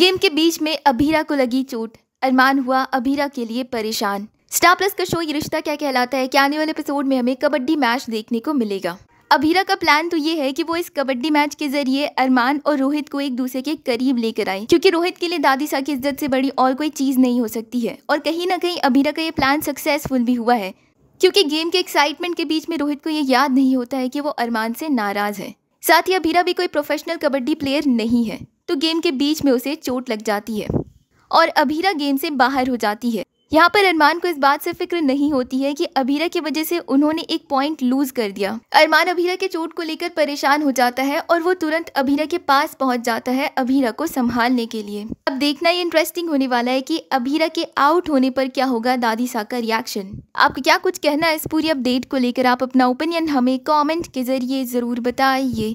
game के बीच में अभीरा को लगी चोट अरमान हुआ अभीरा के लिए परेशान स्टार प्लस का शो ये रिश्ता क्या कहलाता है कि आने वाले एपिसोड में हमें कबड्डी मैच देखने को मिलेगा अभीरा का प्लान तो ये है कि वो इस कबड्डी मैच के जरिए अरमान और रोहित को एक दूसरे के करीब लेकर आए क्योंकि रोहित के लिए दादी सा की इज्जत से बड़ी और कोई चीज़ नहीं हो सकती है और कहीं ना कहीं अभीरा का ये प्लान सक्सेसफुल भी हुआ है क्योंकि गेम के एक्साइटमेंट के बीच में रोहित को ये याद नहीं होता है कि वो अरमान से नाराज़ है साथ ही अभीरा भी कोई प्रोफेशनल कबड्डी प्लेयर नहीं है तो गेम के बीच में उसे चोट लग जाती है और अभीरा गेम से बाहर हो जाती है यहाँ पर अरमान को इस बात से फिक्र नहीं होती है कि अभीरा की वजह से उन्होंने एक पॉइंट लूज कर दिया अरमान अभीरा के चोट को लेकर परेशान हो जाता है और वो तुरंत अभीरा के पास पहुंच जाता है अभीरा को संभालने के लिए अब देखना ये इंटरेस्टिंग होने वाला है कि अभीरा के आउट होने पर क्या होगा दादी सा का रिएक्शन आपको क्या कुछ कहना है इस पूरी अपडेट को लेकर आप अपना ओपिनियन हमें कॉमेंट के जरिए जरूर बताइए